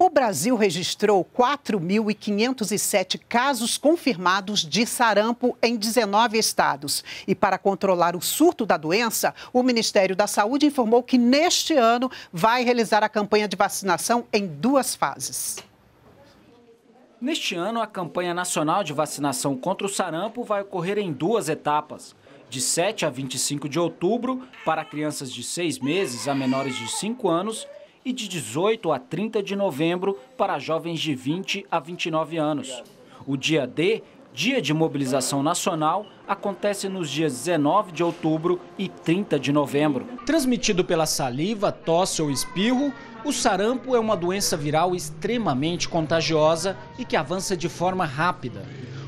O Brasil registrou 4.507 casos confirmados de sarampo em 19 estados. E para controlar o surto da doença, o Ministério da Saúde informou que neste ano vai realizar a campanha de vacinação em duas fases. Neste ano, a campanha nacional de vacinação contra o sarampo vai ocorrer em duas etapas. De 7 a 25 de outubro, para crianças de 6 meses a menores de 5 anos, e de 18 a 30 de novembro para jovens de 20 a 29 anos. O dia D, dia de mobilização nacional, acontece nos dias 19 de outubro e 30 de novembro. Transmitido pela saliva, tosse ou espirro, o sarampo é uma doença viral extremamente contagiosa e que avança de forma rápida.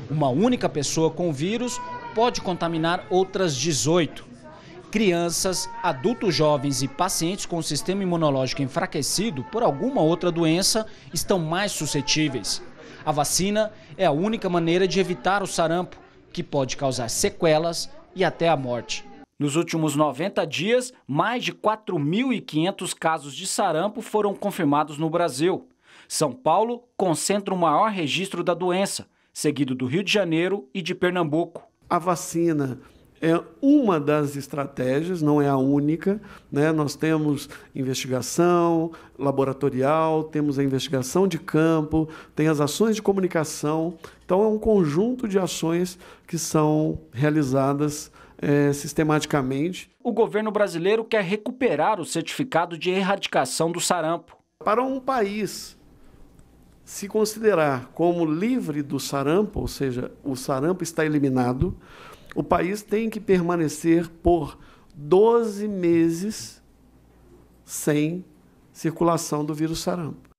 Uma única pessoa com o vírus pode contaminar outras 18 crianças, adultos jovens e pacientes com o sistema imunológico enfraquecido por alguma outra doença estão mais suscetíveis. A vacina é a única maneira de evitar o sarampo, que pode causar sequelas e até a morte. Nos últimos 90 dias, mais de 4.500 casos de sarampo foram confirmados no Brasil. São Paulo concentra o maior registro da doença, seguido do Rio de Janeiro e de Pernambuco. A vacina é uma das estratégias, não é a única. Né? Nós temos investigação laboratorial, temos a investigação de campo, tem as ações de comunicação. Então, é um conjunto de ações que são realizadas é, sistematicamente. O governo brasileiro quer recuperar o certificado de erradicação do sarampo. Para um país se considerar como livre do sarampo, ou seja, o sarampo está eliminado, o país tem que permanecer por 12 meses sem circulação do vírus sarampo.